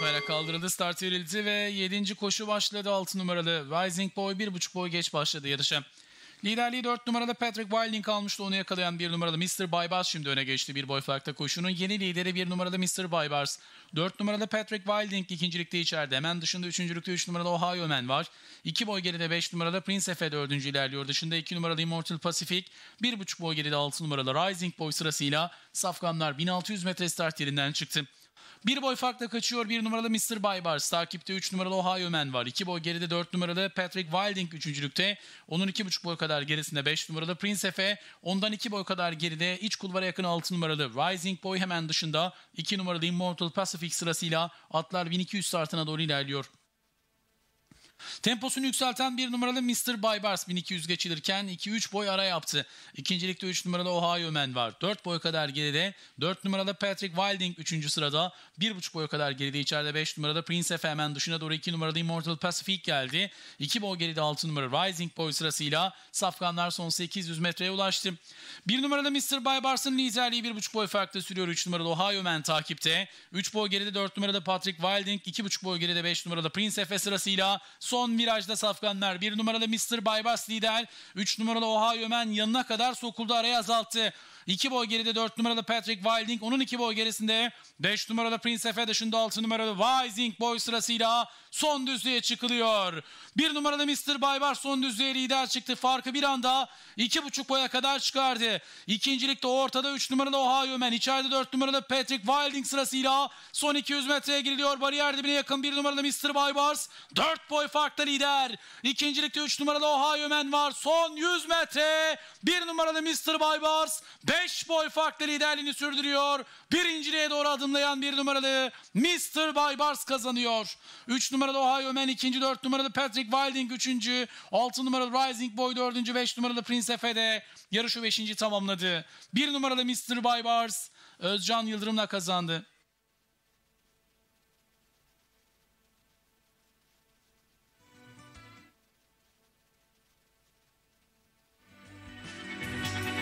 Bayrak kaldırıldı, start verildi ve 7. koşu başladı 6 numaralı. Rising Boy 1.5 boy geç başladı yarışa. Liderliği 4 numaralı Patrick Wilding almıştı onu yakalayan 1 numaralı Mr. Baybars şimdi öne geçti bir boy farkta koşunun. Yeni lideri 1 numaralı Mr. Baybars. 4 numaralı Patrick Wilding ikincilikte içeride. Hemen dışında üçüncülükte 3 üç numaralı Ohio Man var. 2 boy geride 5 numaralı Prince Efe 4. ilerliyor. Dışında 2 numaralı Immortal Pacific. 1.5 boy geride 6 numaralı Rising Boy sırasıyla safkanlar 1600 metre start yerinden çıktı. Bir boy farkla kaçıyor. Bir numaralı Mr. Baybars. Takipte 3 numaralı Ohio Man var. 2 boy geride 4 numaralı Patrick Wilding üçüncülükte. Onun 2,5 boy kadar gerisinde 5 numaralı Prince Efe. Ondan 2 boy kadar geride iç kulvara yakın 6 numaralı Rising Boy hemen dışında. 2 numaralı Immortal Pacific sırasıyla atlar 1200 startına doğru ilerliyor. Temposunu yükselten bir numaralı Mr. Baybars 1200 geçilirken 2-3 boy ara yaptı. İkincilikte 3 numaralı Ohio Man var. 4 boy kadar geride 4 numaralı Patrick Wilding 3. sırada. 1,5 boy kadar geride içeride 5 numaralı Prince of hemen dışına doğru 2 numaralı Immortal Pacific geldi. 2 boy geride 6 numaralı Rising Boy sırasıyla safkanlar son 800 metreye ulaştı. 1 numaralı Mr. Baybars'ın liderliği 1,5 boy farklı sürüyor. 3 numaralı Ohio Man takipte. 3 boy geride 4 numaralı Patrick Wilding, 2,5 boy geride 5 numaralı Prince Efe sırasıyla son Son virajda safkanlar. bir numaralı Mr. Baybars lider. 3 numaralı Oha Ömen yanına kadar sokuldu araya azalttı. 2 boy geride 4 numaralı Patrick Wilding. Onun 2 boy gerisinde 5 numaralı Prince Efe dışında 6 numaralı Wising boy sırasıyla son düzlüğe çıkılıyor. 1 numaralı Mr. Baybar son düzlüğe lider çıktı. Farkı bir anda 2,5 boya kadar çıkardı. İkincilikte ortada 3 numaralı Ohio Man. içeride 4 numaralı Patrick Wilding sırasıyla son 200 metreye giriliyor. Bariyer dibine yakın 1 numaralı Mr. Baybars. 4 boy farkla lider. İkincilikte 3 numaralı Ohio Man var. Son 100 metre 1 numaralı Mr. Baybars. 5 boy farklı liderliğini sürdürüyor. Birinciliğe doğru adımlayan bir numaralı Mr. Baybars kazanıyor. 3 numaralı Ohio Man, ikinci 4 numaralı Patrick Wilding üçüncü 6 numaralı Rising Boy dördüncü 5 numaralı Prince Efe yarışı beşinci tamamladı. 1 numaralı Mr. Baybars Özcan Yıldırım'la kazandı.